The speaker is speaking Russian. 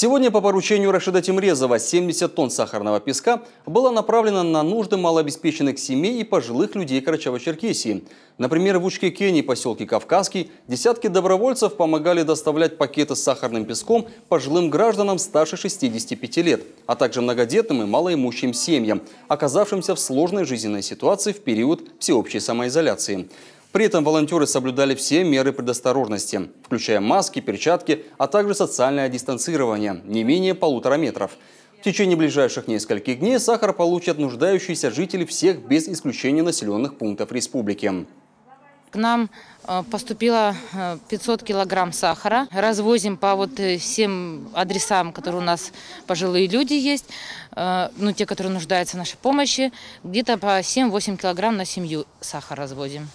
Сегодня по поручению Рашида Тимрезова 70 тонн сахарного песка было направлено на нужды малообеспеченных семей и пожилых людей Карачаева-Черкесии. Например, в Учке Кении, поселке Кавказский, десятки добровольцев помогали доставлять пакеты с сахарным песком пожилым гражданам старше 65 лет, а также многодетным и малоимущим семьям, оказавшимся в сложной жизненной ситуации в период всеобщей самоизоляции. При этом волонтеры соблюдали все меры предосторожности, включая маски, перчатки, а также социальное дистанцирование не менее полутора метров. В течение ближайших нескольких дней сахар получат нуждающиеся жители всех без исключения населенных пунктов республики. К нам э, поступило 500 э, килограмм сахара. Развозим по вот э, всем адресам, которые у нас пожилые люди есть, ну, те, которые нуждаются в нашей помощи. Где-то по 7-8 килограмм на семью сахар развозим.